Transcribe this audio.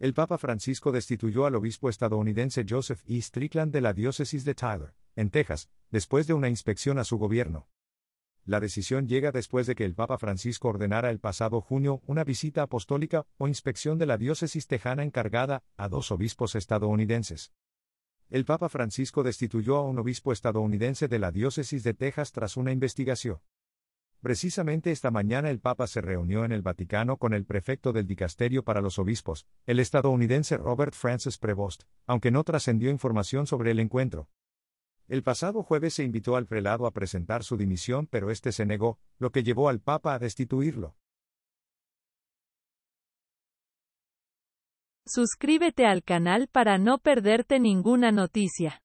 el Papa Francisco destituyó al obispo estadounidense Joseph E. Strickland de la diócesis de Tyler, en Texas, después de una inspección a su gobierno. La decisión llega después de que el Papa Francisco ordenara el pasado junio una visita apostólica o inspección de la diócesis tejana encargada a dos obispos estadounidenses. El Papa Francisco destituyó a un obispo estadounidense de la diócesis de Texas tras una investigación. Precisamente esta mañana el Papa se reunió en el Vaticano con el prefecto del Dicasterio para los Obispos, el estadounidense Robert Francis Prevost, aunque no trascendió información sobre el encuentro. El pasado jueves se invitó al prelado a presentar su dimisión, pero este se negó, lo que llevó al Papa a destituirlo. Suscríbete al canal para no perderte ninguna noticia.